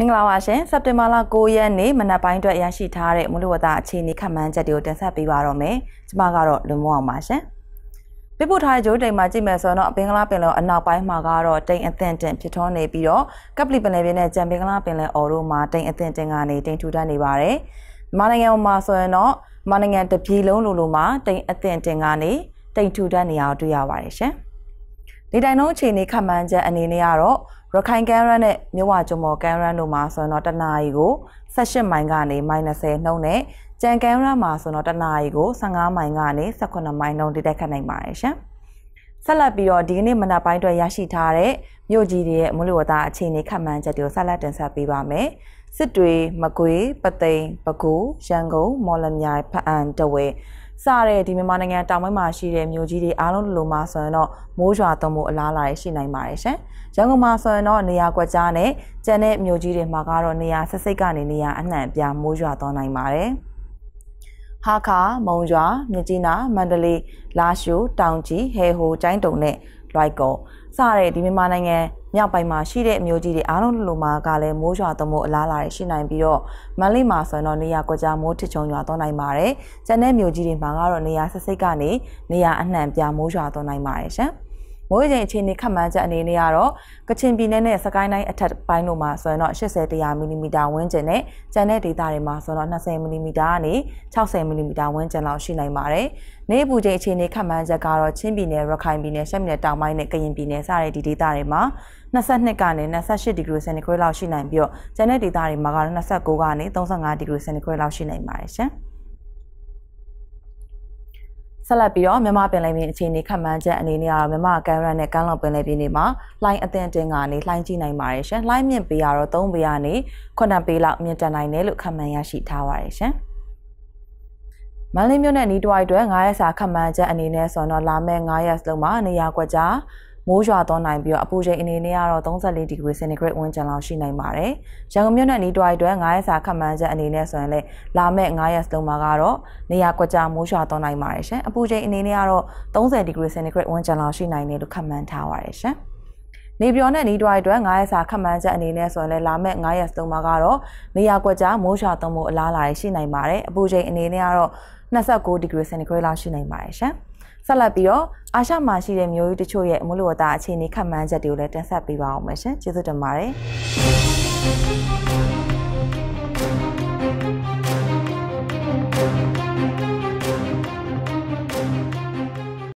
မင်္ဂလာပါရှင်စက်တင်ဘာလ9ရက်နေ့မနက်ပိုင်းအတွက်ရရှိထားတဲ့မူလဝတ္တအခြေအနေခန့်မှန်းချက်တွေကိုတင်ဆက်ပေးပါတော့မယ်ကျွန်မကတော့လွန်မောအောင်ပါရှင်ပြပထားတဲ့ဂျိုးတိမ်မှာကြည့်မယ်ဆိုတော့ဘင်္ဂလားပင်လယ်အနောက်ပိုင်းမှာကတော့တိမ်အသင့်တင်ဖြစ်ထွန်းနေပြီးတော့ကပလီပင်လယ်ပြင်နဲ့ကြံဘင်္ဂလားပင်လယ်အော်တို့မှာ တိမ်အသင့်တင်ကနေတိမ်ထူထပ်နေပါတယ်မြန်မာနိုင်ငံမှာဆိုရင်တော့မြန်မာနိုင်ငံတပြည်လုံးလိုလိုမှာတိမ်အသင့်တင်ကနေတိမ်ထူထပ်နေအောင်တွေ့ရပါတယ်ရှင်နေတိုင်လုံးအခြေအနေခန့်မှန်းချက်အနေနဲ့ကတော့ရခိုင်ကန်ရန်နဲ့မြဝကျုံမော်ကန်ရန်တို့မှာဆိုရင်တော့တနာရီကို18မိုင်ကနေ -30 နှုန်းနဲ့ကြံကန်ရန်မှာဆိုရင်တော့တနာရီကို15မိုင်ကနေ18မိုင်နှုန်းတိတက်ခတ်နိုင်ပါတယ်ရှင်။ဆက်လက်ပြီးတော့ဒီကနေ့မနက်ပိုင်းအတွက်ရရှိထားတဲ့မြို့ကြီးတွေရဲ့မိုးလေဝသအခြေအနေခန့်မှန်းချက်တွေကိုဆက်လက်တင်ဆက်ပေးပါမယ်။စစ်တွေမကွေးပသိမ်ပဲခူးရန်ကုန်မော်လမြိုင်ဖအံတဝဲစတဲ့ဒီမြန်မာနိုင်ငံတောင်ပိုင်းမှာရှိတဲ့မြို့ကြီးတွေအားလုံးလိုလိုမှာဆိုရင်တော့မိုးရွာသွန်းမှုအလားအလာရှိနိုင်ပါတယ်ရှင်။ရန်ကုန်မှာဆိုရင်တော့နေရာကွက်ကြားနဲ့ကျန်တဲ့မြို့ကြီးတွေမှာကတော့နေရာဆက်စိတ်ကနေနေရာအနှံ့အပြားမိုးရွာသွန်းနိုင်ပါတယ်။ဟာခါမုံရွာမြကြီးနာ မန္တလေးလာရှိုးတောင်ကြီးဟဲဟိုကျိုင်းတုံနဲ့လွိုက်ကုံစတဲ့ဒီမြန်မာနိုင်ငံမြောက်ပိုင်းမှာရှိတဲ့အမျိုးကြီးတွေအားလုံးလိုလိုမှာကလည်းမိုးရွာသွန်းမှုအလားအလာတွေရှိနိုင်ပြီးတော့မန္တလေးမှာဆိုရင်တော့နေရာကွက်ကြားမိုးထစ်ချုံရွာသွန်းနိုင်ပါတယ်။ကျန်တဲ့မြို့ကြီးတွေမှာကတော့နေရာဆက်စိတ်ကနေနေရာအနှံ့ပြားမိုးရွာသွန်းနိုင်ပါတယ်ရှင်။မိုးရေချိန်အခြေအနေခန့်မှန်းချက်အနေနဲ့ကတော့ကချင်ပြည်နယ်နဲ့စကိုင်းတိုင်းအထက်ပိုင်းတို့မှာဆိုရင်တော့80 100မီလီမီတာဝန်းကျင်နဲ့ကျန်တဲ့ဒေသတွေမှာဆိုတော့20မီလီမီတာကနေ60မီလီမီတာဝန်းကျင်လောက်ရှိနိုင်ပါတယ်။နေပူချိန်အခြေအနေခန့်မှန်းချက်ကတော့ချင်းပြည်နယ်ရခိုင်ပြည်နယ်ရှမ်းပြည်နယ်တောင်ပိုင်းနဲ့ကရင်ပြည်နယ်စတဲ့ဒီဒေသတွေမှာ22ကနေ28ဒီဂရီစင်တီဂရိတ်လောက်ရှိနိုင်ပြီးတော့ကျန်တဲ့ဒေသတွေမှာကတော့29ကနေ35ဒီဂရီစင်တီဂရိတ်လောက်ရှိနိုင်ပါတယ်ရှင်။ဆက်လက်ပြီးတော့မြမပင်လယ်ပြင်အခြေအနေခန့်မှန်းချက်အနေနဲ့ကတော့မြမကန်ရန်နဲ့ကန်လောက်ပင်လယ်ပြင်တွေမှာလှိုင်းအသင့်တင်ကနေလှိုင်းကြီးနိုင်ပါတယ်ရှင်။လှိုင်းမြင့်ပေးရတော့3ပေးရနေ9ပေးလောက်မြင့်တက်နိုင်တယ်လို့ခန့်မှန်းရရှိထားပါတယ်ရှင်။မန္တလေးမြို့နယ်နီးတွိုက်အတွက်9ရက်စာခန့်မှန်းချက်အနေနဲ့ဆိုတော့လာမယ့်9ရက်လုံးမှာနေရာကွက်ကြားမိုးရွာသွန်းနိုင်ပြီးတော့အပူချိန်အနေနဲ့ကတော့34ဒီဂရီစင်တီဂရိတ်ဝန်းကျင်လောက်ရှိနိုင်ပါတယ်။ရန်ကုန်မြို့နယ်နီးတွိုင်းအတွက်9ရက်စာခန့်မှန်းချက်အနေနဲ့ဆိုရင်လည်းလာမယ့်9ရက်လုံးမှာကတော့နေရာကွက်ကြားမိုးရွာသွန်းနိုင်ပါတယ်ရှင်။အပူချိန်အနေနဲ့ကတော့30ဒီဂရီစင်တီဂရိတ်ဝန်းကျင်လောက်ရှိနိုင်တယ်လို့ခန့်မှန်းထားပါတယ်ရှင်။နေပြောနဲ့နီးတွားအတွက်9ရက်စာခန့်မှန်းချက်အနေနဲ့ဆိုရင်လည်းလာမယ့်9ရက်သုံးပါကတော့နေရာကွက်ကြားမိုးရွာသုံးဖို့အလားအလာရှိနိုင်ပါတယ်အပူချိန်အနေနဲ့ကတော့29ဒီဂရီစင်တီဂရိတ်လောက်ရှိနိုင်ပါတယ်ရှင်ဆက်လက်ပြီးတော့အာရှမှာရှိတဲ့မျိုးရိုးတချို့ရဲ့အမှုလို့တာအခြေအနေခန့်မှန်းချက်တွေကိုလည်းတင်ဆက်ပေးပါအောင်မယ်ရှင်ကျေးဇူးတင်ပါတယ်